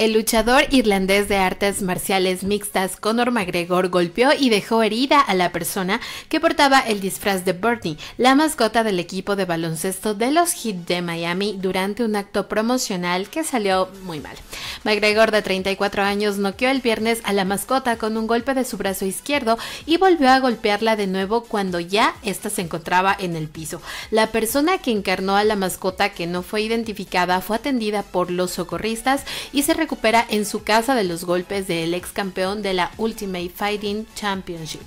El luchador irlandés de artes marciales mixtas Conor McGregor golpeó y dejó herida a la persona que portaba el disfraz de Bernie, la mascota del equipo de baloncesto de los Heat de Miami, durante un acto promocional que salió muy mal. McGregor, de 34 años, noqueó el viernes a la mascota con un golpe de su brazo izquierdo y volvió a golpearla de nuevo cuando ya ésta se encontraba en el piso. La persona que encarnó a la mascota, que no fue identificada, fue atendida por los socorristas y se en su casa de los golpes del ex campeón de la Ultimate Fighting Championship.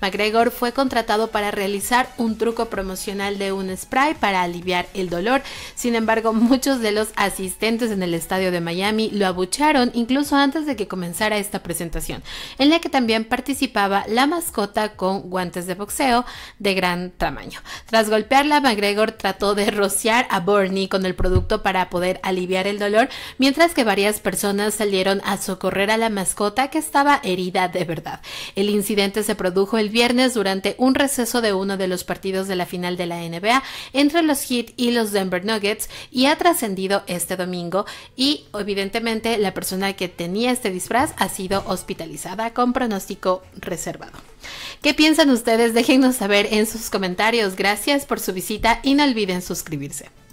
McGregor fue contratado para realizar un truco promocional de un spray para aliviar el dolor. Sin embargo, muchos de los asistentes en el estadio de Miami lo abucharon incluso antes de que comenzara esta presentación, en la que también participaba la mascota con guantes de boxeo de gran tamaño. Tras golpearla, McGregor trató de rociar a Bernie con el producto para poder aliviar el dolor, mientras que varias personas salieron a socorrer a la mascota que estaba herida de verdad. El incidente se produjo el viernes durante un receso de uno de los partidos de la final de la NBA entre los Heat y los Denver Nuggets y ha trascendido este domingo y evidentemente la persona que tenía este disfraz ha sido hospitalizada con pronóstico reservado. ¿Qué piensan ustedes? déjenos saber en sus comentarios. Gracias por su visita y no olviden suscribirse.